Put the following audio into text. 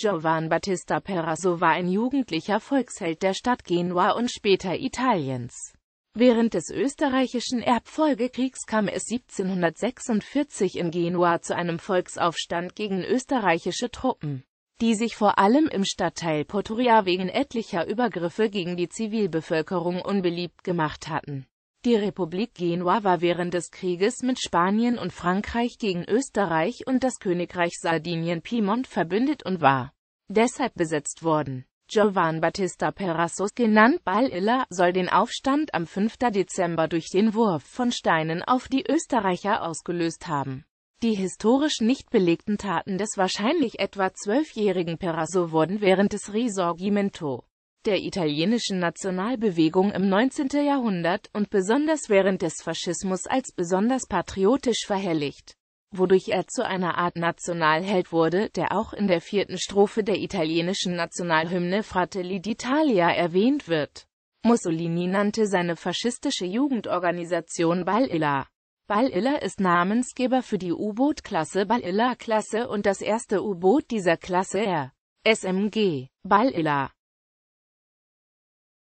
Giovan Battista Perasso war ein jugendlicher Volksheld der Stadt Genua und später Italiens. Während des österreichischen Erbfolgekriegs kam es 1746 in Genua zu einem Volksaufstand gegen österreichische Truppen, die sich vor allem im Stadtteil Porturia wegen etlicher Übergriffe gegen die Zivilbevölkerung unbeliebt gemacht hatten die Republik Genua war während des Krieges mit Spanien und Frankreich gegen Österreich und das Königreich Sardinien-Piemont verbündet und war deshalb besetzt worden. Giovan Battista Perassos, genannt Balilla, soll den Aufstand am 5. Dezember durch den Wurf von Steinen auf die Österreicher ausgelöst haben. Die historisch nicht belegten Taten des wahrscheinlich etwa zwölfjährigen Perasso wurden während des Risorgimento der italienischen Nationalbewegung im 19. Jahrhundert und besonders während des Faschismus als besonders patriotisch verhelligt, wodurch er zu einer Art Nationalheld wurde, der auch in der vierten Strophe der italienischen Nationalhymne Fratelli d'Italia erwähnt wird. Mussolini nannte seine faschistische Jugendorganisation Ballilla. Ballilla ist Namensgeber für die U-Boot-Klasse ballilla klasse und das erste U-Boot dieser Klasse R. SMG Ballilla